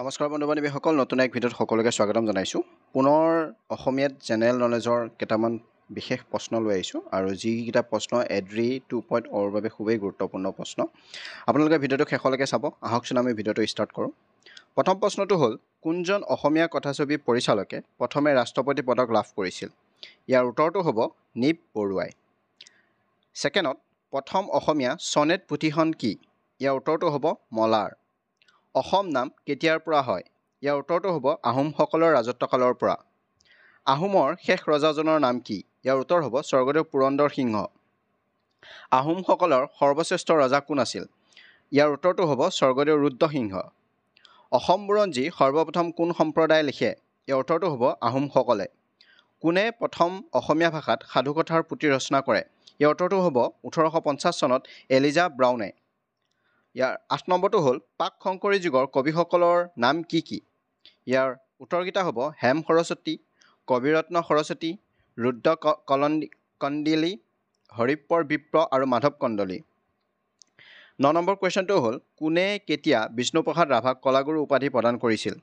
নমস্কাৰ বন্ধু বান্ধৱীসকল নতুন এক ভিডিঅ'ত সকলোকে স্বাগতম জনাইছোঁ পুনৰ অসমীয়াত জেনেৰেল নলেজৰ কেইটামান বিশেষ প্ৰশ্ন লৈ আহিছোঁ আৰু যিকেইটা প্ৰশ্ন এড্ৰি টু পইণ্ট অ'ৰ বাবে খুবেই গুৰুত্বপূৰ্ণ প্ৰশ্ন আপোনালোকে ভিডিঅ'টো শেষলৈকে চাব আহকচোন আমি ভিডিঅ'টো ষ্টাৰ্ট কৰোঁ প্ৰথম প্ৰশ্নটো হ'ল কোনজন অসমীয়া কথাছবি পৰিচালকে প্ৰথমে ৰাষ্ট্ৰপতি পদক লাভ কৰিছিল ইয়াৰ উত্তৰটো হ'ব নীপ বৰুৱাই ছেকেণ্ডত প্ৰথম অসমীয়া চনেট পুথিখন কি ইয়াৰ উত্তৰটো হ'ব মলাৰ অসম নাম কেতিয়াৰ পৰা হয় ইয়াৰ উত্তৰটো হ'ব আহোমসকলৰ ৰাজত্বকালৰ পৰা আহোমৰ শেষ ৰজাজনৰ নাম কি ইয়াৰ উত্তৰ হ'ব স্বৰ্গদেৱ পুৰন্দৰ সিংহ আহোমসকলৰ সৰ্বশ্ৰেষ্ঠ ৰজা কোন আছিল ইয়াৰ উত্তৰটো হ'ব স্বৰ্গদেউ ৰুদ্ৰসিংহ অসম বুৰঞ্জী সৰ্বপ্ৰথম কোন সম্প্ৰদায় লিখে ইয়াৰ উত্তৰটো হ'ব আহোমসকলে কোনে প্ৰথম অসমীয়া ভাষাত সাধুকথাৰ পুথি ৰচনা কৰে ইয়াৰ উত্তৰটো হ'ব ওঠৰশ পঞ্চাছ চনত এলিজা ব্ৰাউনে ইয়াৰ আঠ নম্বৰটো হ'ল পাক শংকৰী যুগৰ কবিসকলৰ নাম কি কি ইয়াৰ উত্তৰকেইটা হ'ব হেম সৰস্বতী কবিৰত্ন সৰস্বতী ৰুদ্ৰ ক কলণ্ডি কণ্ডিলী হৰিপ্পৰ বিপ্ৰ আৰু মাধৱ কন্দলী ন নম্বৰ কুৱেশ্যনটো হ'ল কোনে কেতিয়া বিষ্ণুপ্ৰসাদ ৰাভাক কলাগুৰু উপাধি প্ৰদান কৰিছিল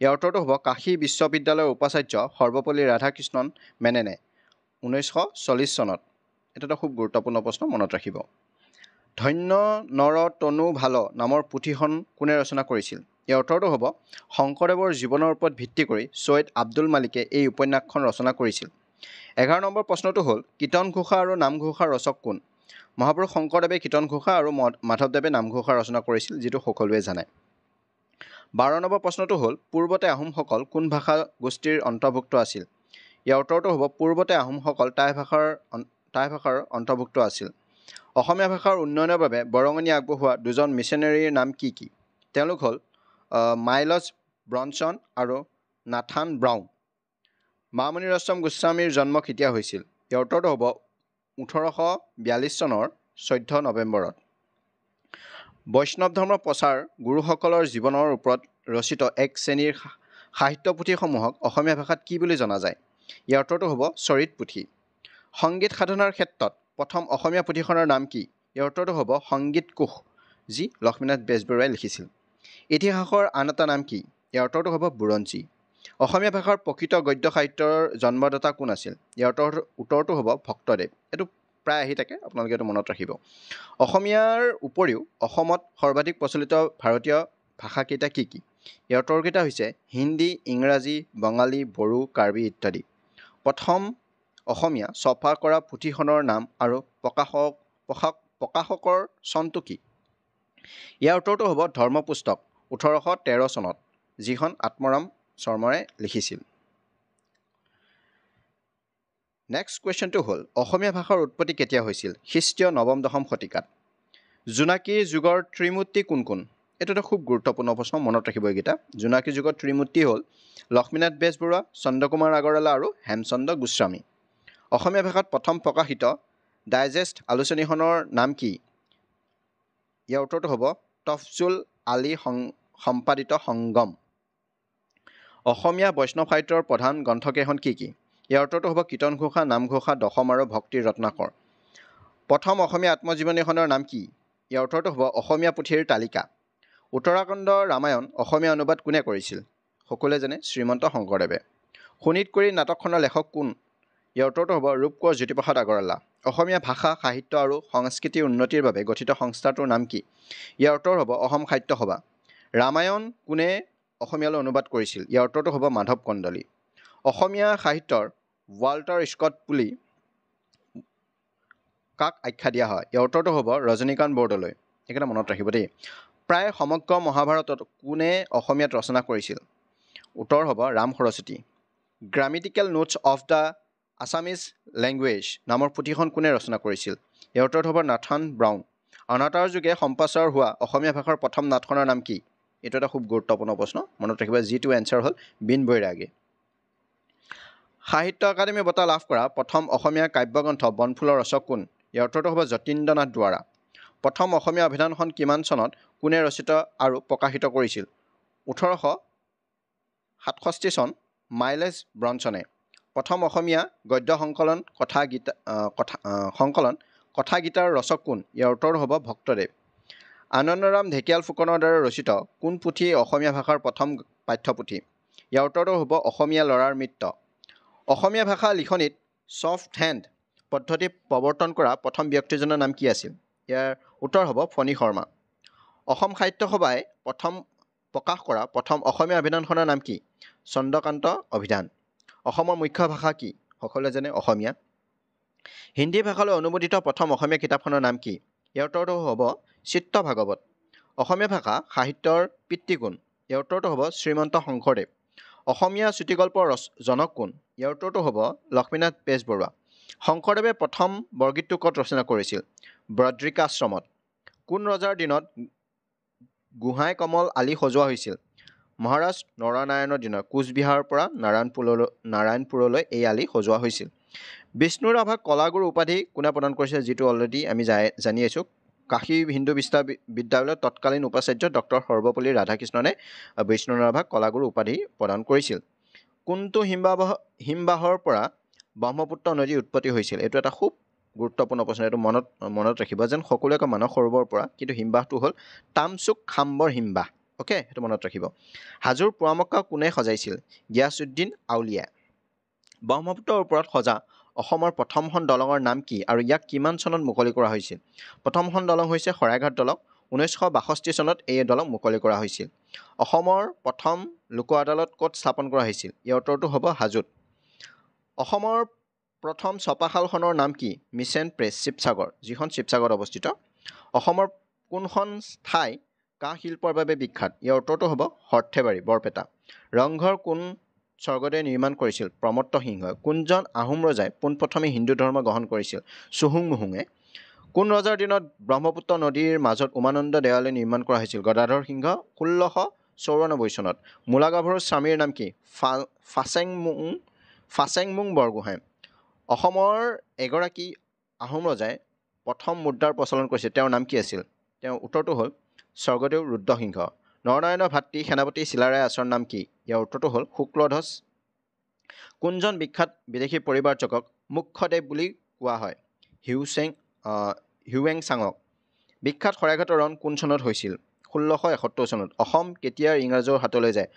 ইয়াৰ উত্তৰটো হ'ব কাশী বিশ্ববিদ্যালয়ৰ উপাচাৰ্য সৰ্বপল্লী ৰাধাকৃষ্ণন মেনেনে ঊনৈছশ চল্লিছ চনত এইটো এটা খুব গুৰুত্বপূৰ্ণ প্ৰশ্ন মনত ৰাখিব ধন্য নৰ তনু ভাল নামৰ পুথিখন কোনে ৰচনা কৰিছিল ইয়াৰ উত্তৰটো হ'ব শংকৰদেৱৰ জীৱনৰ ওপৰত ভিত্তি কৰি ছৈয়দ আব্দুল মালিকে এই উপন্যাসখন ৰচনা কৰিছিল এঘাৰ নম্বৰ প্ৰশ্নটো হ'ল কীৰ্তন ঘোষা আৰু নামঘোষাৰ ৰচক কোন মহাপুৰুষ শংকৰদেৱে কীৰ্তন ঘোষা আৰু মাধৱদেৱে নামঘোষা ৰচনা কৰিছিল যিটো সকলোৱে জানে বাৰ নম্বৰ প্ৰশ্নটো হ'ল পূৰ্বতে আহোমসকল কোন ভাষা গোষ্ঠীৰ অন্তৰ্ভুক্ত আছিল ইয়াৰ উত্তৰটো হ'ব পূৰ্বতে আহোমসকল টাই ভাষাৰ টাই ভাষাৰ অন্তৰ্ভুক্ত আছিল অসমীয়া ভাষাৰ উন্নয়নৰ বাবে বৰঙণি আগবঢ়োৱা দুজন মিছনেৰীৰ নাম কি কি তেওঁলোক হ'ল মাইলজ ব্ৰনছন আৰু নাথান ব্ৰাউন মামণি ৰশ্ৰম গোস্বামীৰ জন্ম কেতিয়া হৈছিল ইয়াৰ উত্তৰটো হ'ব ওঠৰশ বিয়াল্লিছ চনৰ চৈধ্য নৱেম্বৰত বৈষ্ণৱ ধৰ্ম প্ৰচাৰ গুৰুসকলৰ জীৱনৰ ওপৰত ৰচিত এক শ্ৰেণীৰ সাহিত্য পুথিসমূহক অসমীয়া ভাষাত কি বুলি জনা যায় ইয়াৰ উত্তৰটো হ'ব চৰিত পুথি সংগীত সাধনাৰ ক্ষেত্ৰত প্ৰথম অসমীয়া পুথিখনৰ নাম কি ইয়াৰ উত্তৰটো হ'ব সংগীত কোষ যি লক্ষ্মীনাথ বেজবৰুৱাই লিখিছিল ইতিহাসৰ আন এটা নাম কি ইয়াৰ উত্তৰটো হ'ব বুৰঞ্জী অসমীয়া ভাষাৰ প্ৰকৃত গদ্য সাহিত্যৰ জন্মদাতা কোন আছিল ইয়াৰ উত্তৰ উত্তৰটো হ'ব ভক্তদেৱ এইটো প্ৰায় আহি থাকে আপোনালোকে এইটো মনত ৰাখিব অসমীয়াৰ উপৰিও অসমত সৰ্বাধিক প্ৰচলিত ভাৰতীয় ভাষাকেইটা কি কি ইয়াৰ উত্তৰকেইটা হৈছে হিন্দী ইংৰাজী বঙালী বড়ো কাৰ্বি ইত্যাদি প্ৰথম অসমীয়া ছপা কৰা পুথিখনৰ নাম আৰু প্ৰকাশক প্ৰকাশ প্ৰকাশকৰ চনটো কি ইয়াৰ উত্তৰটো হ'ব ধৰ্মপুস্তক ওঠৰশ তেৰ চনত যিখন আত্মৰাম শৰ্মাৰে লিখিছিল নেক্সট কুৱেশ্যনটো হ'ল অসমীয়া ভাষাৰ উৎপত্তি কেতিয়া হৈছিল খ্ৰীষ্টীয় নৱম দশম শতিকাত জোনাকীৰ যুগৰ ত্ৰিমূৰ্তি কোন কোন এইটো এটা খুব গুৰুত্বপূৰ্ণ প্ৰশ্ন মনত ৰাখিব এইকেইটা জোনাকী যুগৰ ত্ৰিমূৰ্তি হ'ল লক্ষ্মীনাথ বেজবৰুৱা চন্দ্ৰকুমাৰ আগৰৱালা আৰু হেমচন্দ্ৰ গোস্বামী অসমীয়া ভাষাত প্ৰথম প্ৰকাশিত ডাইজেষ্ট আলোচনীখনৰ নাম কি ইয়াৰ উত্তৰটো হ'ব তফজুল আলী সং সম্পাদিত সংগম অসমীয়া বৈষ্ণৱ সাহিত্যৰ প্ৰধান গ্ৰন্থকেইখন কি কি ইয়াৰ উত্তৰটো হ'ব কীৰ্তন ঘোষা নামঘোষা দশম আৰু ভক্তিৰ ৰত্নাকৰ প্ৰথম অসমীয়া আত্মজীৱনীখনৰ নাম কি ইয়াৰ উত্তৰটো হ'ব অসমীয়া পুথিৰ তালিকা উত্তৰাখণ্ড ৰামায়ণ অসমীয়া অনুবাদ কোনে কৰিছিল সকলোৱে জানে শ্ৰীমন্ত শংকৰদেৱে শোণিতকুৰি নাটকখনৰ লেখক কোন ইয়াৰ উত্তৰটো হ'ব ৰূপকোঁৱৰ জ্যোতিপ্ৰসাদ আগৰৱালা অসমীয়া ভাষা সাহিত্য আৰু সংস্কৃতিৰ উন্নতিৰ বাবে গঠিত সংস্থাটোৰ নাম কি ইয়াৰ উত্তৰ হ'ব অসম সাহিত্য সভা ৰামায়ণ কোনে অসমীয়ালৈ অনুবাদ কৰিছিল ইয়াৰ উত্তৰটো হ'ব মাধৱ কন্দলী অসমীয়া সাহিত্যৰ ৱাল্টাৰ স্কট বুলি কাক আখ্যা দিয়া হয় ইয়াৰ উত্তৰটো হ'ব ৰজনীকান্ত বৰদলৈ এইকেইটা মনত ৰাখিব দেই প্ৰায় সমগ্ৰ মহাভাৰতত কোনে অসমীয়াত ৰচনা কৰিছিল উত্তৰ হ'ব Ram Saraswati grammatical notes of the Assamese language নামৰ পুথিখন কোনে ৰচনা কৰিছিল ইয়াৰ উত্তৰত হ'ব নাথান ব্ৰাউন অনাতাৰ যোগে সম্প্ৰচাৰ হোৱা অসমীয়া ভাষাৰ প্ৰথম নাটখনৰ নাম কি এইটো এটা খুব গুৰুত্বপূৰ্ণ প্ৰশ্ন মনত ৰাখিব যিটো এনচাৰ হ'ল বীন বৈৰাগে সাহিত্য একাডেমী বঁটা লাভ কৰা প্ৰথম অসমীয়া কাব্যগ্ৰন্থ বনফুলৰ ৰচক কোন ইয়াৰ উত্তৰটো হ'ব যতীন্দ্ৰ নাথ দুৱাৰা প্ৰথম অসমীয়া অভিধানখন কিমান চনত কোনে ৰচিত আৰু প্ৰকাশিত কৰিছিল ওঠৰশ সাতষষ্ঠি চন মাইলেজ ব্ৰঞ্চনে প্ৰথম অসমীয়া গদ্য সংকলন কথা গীতা কথা সংকলন কথা গীতাৰ ৰচক কোন ইয়াৰ উত্তৰ হ'ব ভক্তদেৱ আনন্দৰাম ঢেকিয়াল ফুকনৰ দ্বাৰা ৰচিত কোন পুথি অসমীয়া ভাষাৰ প্ৰথম পাঠ্যপুথি ইয়াৰ উত্তৰটো হ'ব অসমীয়া ল'ৰাৰ মৃত্য অসমীয়া ভাষা লিখনিত ছফ্ট হেণ্ড পদ্ধতি প্ৰৱৰ্তন কৰা প্ৰথম ব্যক্তিজনৰ নাম কি আছিল ইয়াৰ উত্তৰ হ'ব ফণী শৰ্মা অসম সাহিত্য সভাই প্ৰথম প্ৰকাশ কৰা প্ৰথম অসমীয়া অভিধানখনৰ নাম কি চন্দ্ৰকান্ত অভিধান অসমৰ মুখ্য ভাষা কি সকলোৱে জানে অসমীয়া হিন্দী ভাষালৈ অনুবাদিত প্ৰথম অসমীয়া কিতাপখনৰ নাম কি ইয়াৰ উত্তৰটো হ'ব চিত্ৰ ভাগৱত অসমীয়া ভাষা সাহিত্যৰ পিতৃ পিতৃগুণ ইয়াৰ উত্তৰটো হ'ব শ্ৰীমন্ত শংকৰদেৱ অসমীয়া চুটিগল্পৰ ৰচ জনক কোন ইয়াৰ উত্তৰটো হ'ব লক্ষ্মীনাথ বেজবৰুৱা শংকৰদেৱে প্ৰথম বৰগীতটো ক'ত ৰচনা কৰিছিল ব্ৰদ্ৰিকাশ্ৰমত কোন ৰজাৰ দিনত গোহাঁই কমল আলি সজোৱা হৈছিল মহাৰাজ নৰনাৰায়ণৰ দিনত কোচবিহাৰৰ পৰা নাৰায়ণপুৰলৈ নাৰায়ণপুৰলৈ এই আলি সজোৱা হৈছিল বিষ্ণু ৰাভাক কলাগুৰু উপাধি কোনে প্ৰদান কৰিছে যিটো অলৰেডি আমি জানি আছোঁ কাশী হিন্দু বিশ্ব বিদ্যালয়ৰ তৎকালীন উপাচাৰ্য ডক্টৰ সৰ্বপল্লী ৰাধাকৃষ্ণনে বিষ্ণু ৰাভাক কলাগুৰু উপাধি প্ৰদান কৰিছিল কোনটো হিমবাহ হিমবাহৰ পৰা ব্ৰহ্মপুত্ৰ নদী উৎপত্তি হৈছিল এইটো এটা খুব গুৰুত্বপূৰ্ণ প্ৰশ্ন এইটো মনত মনত ৰাখিব যেন সকলোৱে মানস সৰোবৰৰ পৰা কিন্তু হিমবাহটো হ'ল তামচুক খাম্বৰ হিমবাহ অ'কে সেইটো মনত ৰাখিব হাজোৰ পোৱামক্কা কোনে সজাইছিল গিয়াছুদ্দিন আউলিয়াই ব্ৰহ্মপুত্ৰৰ ওপৰত সজা অসমৰ প্ৰথমখন দলঙৰ নাম কি আৰু ইয়াক কিমান চনত মুকলি কৰা হৈছিল প্ৰথমখন দলং হৈছে শৰাইঘাট দলং ঊনৈছশ বাষষ্ঠি চনত এই দলং মুকলি কৰা হৈছিল অসমৰ প্ৰথম লোক আদালত ক'ত স্থাপন কৰা হৈছিল ইয়াৰ উত্তৰটো হ'ব হাজোত অসমৰ প্ৰথম ছপাশালখনৰ নাম কি মিছন প্ৰেছ শিৱসাগৰ যিখন শিৱসাগৰত অৱস্থিত অসমৰ কোনখন ঠাই কাঁহ শিল্পৰ বাবে বিখ্যাত ইয়াৰ উত্তৰটো হ'ব সৰ্থেবাৰী বৰপেটা ৰংঘৰ কোন স্বৰ্গদেৱে নিৰ্মাণ কৰিছিল প্ৰমত্ত সিংহই কোনজন আহোম ৰজাই পোনপ্ৰথমে হিন্দু ধৰ্ম গ্ৰহণ কৰিছিল চুহুংমুহুঙে কোন ৰজাৰ দিনত ব্ৰহ্মপুত্ৰ নদীৰ মাজত উমানন্দ দেৱালয় নিৰ্মাণ কৰা হৈছিল গদাধৰ সিংহ ষোল্লশ চৌৰানব্বৈ চনত মূলাগাভৰ স্বামীৰ নাম কি ফা ফাচেংমুং ফাচেংমুং বৰগোহাঁই অসমৰ এগৰাকী আহোম ৰজাই প্ৰথম মুদ্ৰাৰ প্ৰচলন কৰিছিল তেওঁৰ নাম কি আছিল তেওঁৰ উত্তৰটো হ'ল স্বৰ্গদেউ ৰুদ্ৰসিংহ নৰনাৰায়ণৰ ভাতৃ সেনাপতি চিলাৰায় আচৰ নাম কি ইয়াৰ উত্তৰটো হ'ল শুক্লধ্বজ কোনজন বিখ্যাত বিদেশী পৰিব্ৰাজকক মুখ্যদেৱ বুলি কোৱা হয় হিউচেং হিউৱেং চাঙক বিখ্যাত শৰাইঘাটৰ ৰণ কোন চনত হৈছিল ষোল্লশ এসত্তৰ চনত অসম কেতিয়াৰ ইংৰাজৰ হাতলৈ যায়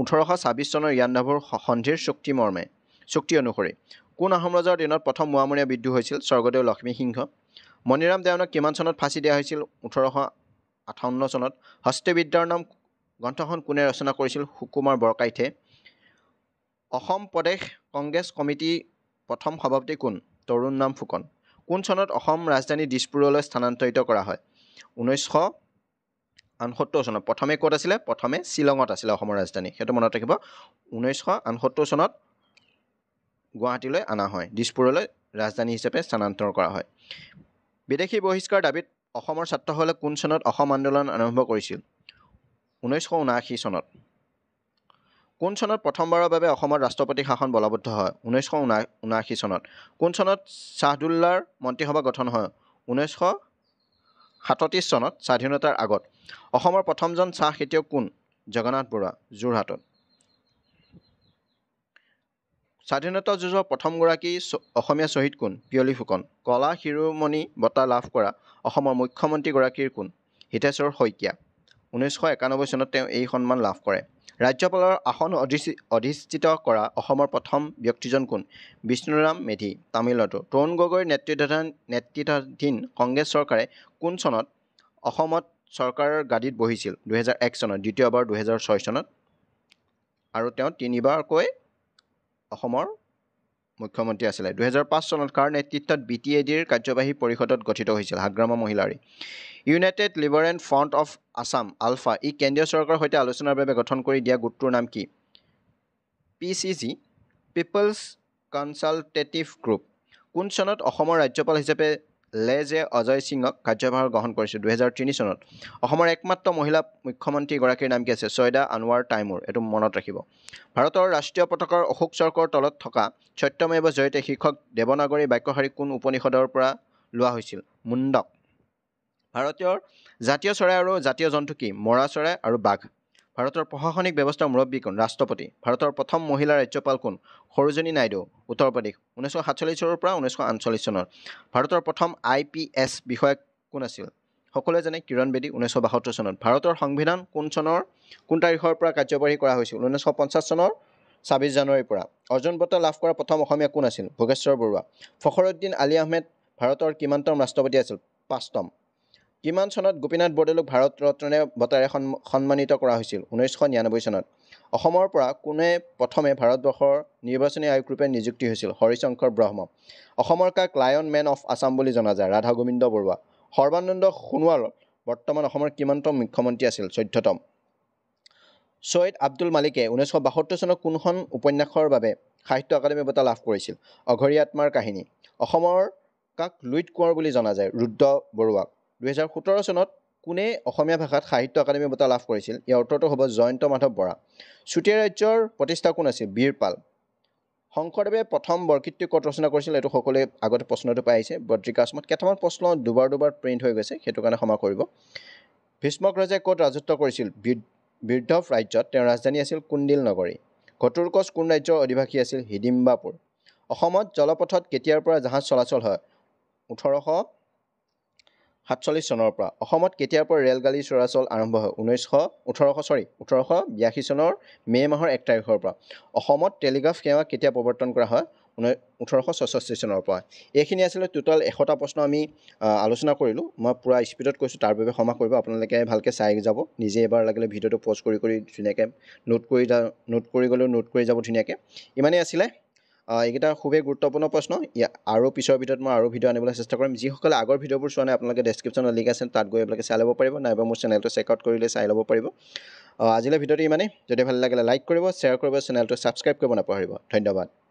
ওঠৰশ ছাব্বিছ চনৰ ইয়ানভৰ সন্ধিৰ চুক্তিমৰ্মে চুক্তি অনুসৰি কোন আহোম ৰজাৰ দিনত প্ৰথম মোৱামৰীয়া বিদ্ৰোহ হৈছিল স্বৰ্গদেউ লক্ষ্মীসিংহ মণিৰাম দেৱনক কিমান চনত ফাঁচি দিয়া হৈছিল ওঠৰশ আঠাৱন্ন চনত হস্তবিদ্যাৰ নাম গ্ৰন্থখন কোনে ৰচনা কৰিছিল সুকুমাৰ বৰকাইঠে অসম প্ৰদেশ কংগ্ৰেছ কমিটি প্ৰথম সভাপতি কোন তৰুণ নাম ফুকন কোন চনত অসম ৰাজধানী দিছপুৰলৈ স্থানান্তৰিত কৰা হয় ঊনৈছশ আনসত্তৰ চনত প্ৰথমে ক'ত আছিলে প্ৰথমে শ্বিলঙত আছিলে অসমৰ ৰাজধানী সেইটো মনত ৰাখিব ঊনৈছশ আনসত্তৰ চনত গুৱাহাটীলৈ অনা হয় দিছপুৰলৈ ৰাজধানী হিচাপে স্থানান্তৰ কৰা হয় বিদেশী বহিষ্কাৰ দাবীত অসমৰ ছাত্ৰসকলে কোন চনত অসম আন্দোলন আৰম্ভ কৰিছিল ঊনৈছশ উনাশী চনত কোন চনত প্ৰথমবাৰৰ বাবে অসমৰ ৰাষ্ট্ৰপতি শাসন বলবদ্ধ হয় ঊনৈছশ উনা ঊনাশী চনত কোন চনত শ্বাহদুল্লাৰ মন্ত্ৰীসভা গঠন হয় ঊনৈছশ সাতত্ৰিছ চনত স্বাধীনতাৰ আগত অসমৰ প্ৰথমজন চাহ খেতিয়ক কোন জগন্নাথ বৰুৱা যোৰহাটত স্বাধীনতা যুঁজৰ প্ৰথমগৰাকী অসমীয়া শ্বহীদ কোন পিয়লি ফুকন কলা শিৰোমণি বঁটা লাভ কৰা অসমৰ মুখ্যমন্ত্ৰীগৰাকীৰ কোন হিতেশ্বৰ শইকীয়া ঊনৈছশ একানব্বৈ চনত তেওঁ এই সন্মান লাভ কৰে ৰাজ্যপালৰ আসন অধিষ্ঠিত কৰা অসমৰ প্ৰথম ব্যক্তিজন কোন বিষ্ণুৰাম মেধি তামিলনাডু তৰুণ গগৈৰ নেতৃত্বাধীন নেতৃত্বাধীন কংগ্ৰেছ চৰকাৰে কোন চনত অসমত চৰকাৰৰ গাদীত বহিছিল দুহেজাৰ এক চনত দ্বিতীয়বাৰ দুহেজাৰ ছয় চনত আৰু তেওঁ তিনিবাৰকৈ অসমৰ মুখ্যমন্ত্ৰী আছিলে দুহেজাৰ পাঁচ চনত কাৰ নেতৃত্বত বি টি এ ডিৰ কাৰ্যবাহী পৰিষদত গঠিত হৈছিল Hagrama Mohilary united liberation front of Assam ULFA ই কেন্দ্ৰীয় চৰকাৰৰ সৈতে আলোচনাৰ বাবে গঠন কৰি দিয়া গোটটোৰ নাম কি P C G people's consultative group কোন চনত অসমৰ ৰাজ্যপাল হিচাপে লেজে অজয় সিঙক কাৰ্যভাৰ গ্ৰহণ কৰিছিল দুহেজাৰ তিনি চনত অসমৰ একমাত্ৰ মহিলা মুখ্যমন্ত্ৰীগৰাকীৰ নাম কি আছে ছয়দা আনোৱাৰ তাইমুৰ এইটো মনত ৰাখিব ভাৰতৰ ৰাষ্ট্ৰীয় পতাকাৰ অশোক চৰকৰ তলত থকা সত্যমেৱ জৰিয়তে শীৰ্ষক দেৱনাগৰী বাক্যশাৰী কোন উপনিষদৰ পৰা লোৱা হৈছিল মুণ্ডক ভাৰতীয় জাতীয় চৰাই আৰু জাতীয় জন্তু কি মৰা চৰাই আৰু বাঘ ভাৰতৰ প্ৰশাসনিক ব্যৱস্থাৰ মুৰব্বী কোন ৰাষ্ট্ৰপতি ভাৰতৰ প্ৰথম মহিলা ৰাজ্যপাল কোন সৰুজনী নাইডু উত্তৰ প্ৰদেশ ঊনৈছশ সাতচল্লিছ চনৰ পৰা ঊনৈছশ আঠচল্লিছ চনৰ ভাৰতৰ প্ৰথম আই পি এছ বিষয়া কোন আছিল সকলোৱে জানে কিৰণ বেদী ঊনৈছশ বাসত্তৰ চনত ভাৰতৰ সংবিধান কোন চনৰ কোন তাৰিখৰ পৰা কাৰ্যবাহী কৰা হৈছিল ঊনৈছশ পঞ্চাছ চনৰ ছাব্বিছ জানুৱাৰীৰ পৰা অৰ্জুন বঁটা লাভ কৰা প্ৰথম অসমীয়া কোন আছিল ভোগেশ্বৰ বৰুৱা ফখৰুদ্দিন আলী আহমেদ ভাৰতৰ কিমানতম ৰাষ্ট্ৰপতি আছিল পাঁচতম কিমান চনত গোপীনাথ বৰদলৈক ভাৰত ৰত্নে বঁটাৰে সন্মানিত কৰা হৈছিল ঊনৈছশ নিৰানব্বৈ চনত অসমৰ পৰা কোনে প্ৰথমে ভাৰতবৰ্ষৰ নিৰ্বাচনী আয়োগৰূপে নিযুক্তি হৈছিল হৰিশংকৰ ব্ৰহ্ম অসমৰ কাক লায়ন মেন অফ আছাম বুলি জনা যায় ৰাধা গোবিন্দ বৰুৱা সৰ্বানন্দ সোণোৱাল বৰ্তমান অসমৰ কিমানতম মুখ্যমন্ত্ৰী আছিল চৈধ্যতম ছৈয়দ আব্দুল মালিকে ঊনৈছশ বাসত্তৰ চনত কোনখন উপন্যাসৰ বাবে সাহিত্য একাডেমী বঁটা লাভ কৰিছিল অঘৰী আত্মাৰ কাহিনী অসমৰ কাক লুইট কোঁৱৰ বুলি জনা যায় ৰুদ্ৰ বৰুৱাক দুহেজাৰ সোতৰ চনত কোনে অসমীয়া ভাষাত সাহিত্য একাডেমী বঁটা লাভ কৰিছিল ইয়াৰ উত্তৰটো হ'ব জয়ন্ত মাধৱ বৰা চুটীয়া ৰাজ্যৰ প্ৰতিষ্ঠা কোন আছিল বীৰ পাল শংকৰদেৱে প্ৰথম বৰকীৰ্তি ক'ত ৰচনা কৰিছিল এইটো সকলোৱে আগতে প্ৰশ্নটো পাই আহিছে বদ্ৰিকাশ্ৰমত কেইটামান প্ৰশ্ন দুবাৰ দুবাৰ প্ৰিণ্ট হৈ গৈছে সেইটো কাৰণে ক্ষমা কৰিব ভীষ্মক ৰজাই ক'ত ৰাজত্ব কৰিছিল বিৰ্ধভ ৰাজ্যত তেওঁৰ ৰাজধানী আছিল কুন্দিল নগৰী ঘটুৰকচ কোন ৰাজ্যৰ অধিবাসী আছিল হিডিম্বাপুৰ অসমত জলপথত কেতিয়াৰ পৰা জাহাজ চলাচল হয় ওঠৰশ সাতচল্লিছ চনৰ পৰা অসমত কেতিয়াৰ পৰা ৰে'লগাড়ী চলাচল আৰম্ভ হয় ঊনৈছশ ওঠৰশ চৰি ওঠৰশ বিয়াশী চনৰ মে' মাহৰ এক তাৰিখৰ পৰা অসমত টেলিগ্ৰাফ সেৱা কেতিয়া প্ৰৱৰ্তন কৰা হয় ঊনৈ ওঠৰশ ছয়ষষ্ঠি চনৰ পৰা এইখিনি আছিলে টোটেল এশটা প্ৰশ্ন আমি আলোচনা কৰিলোঁ মই পূৰা স্পীডত কৈছোঁ তাৰ বাবে ক্ষমা কৰিব আপোনালোকে ভালকৈ চাই যাব নিজে এবাৰ লাগিলে ভিডিঅ'টো প'জ কৰি কৰি ধুনীয়াকৈ নোট কৰি যা নোট কৰি গ'লেও নোট কৰি যাব ধুনীয়াকৈ ইমানেই আছিলে এইকেইটা খুবেই গুৰুত্বপূৰ্ণ প্ৰশ্ন আৰু পিছৰ ভিতৰত মই আৰু ভিডিঅ' আনিবলৈ চেষ্টা কৰিম যিসকলে আগৰ ভিডিঅ'বোৰ চোৱা নাই আপোনালোকে ডেছক্ৰিপশ্যনত লিংক আছে তাত গৈ আপোনালোকে চাই ল'ব পাৰিব নাইবা মোৰ চেনেলটো চেকআউট লৈ চাই ল'ব পাৰিব আজিলৈ ভিডিঅ'টো ইমানেই যদি ভাল লাগিলে লাইক কৰিব শ্বেয়াৰ কৰিব চেনেলটো ছাবস্ক্ৰাইব কৰিব নাপাহৰিব ধন্যবাদ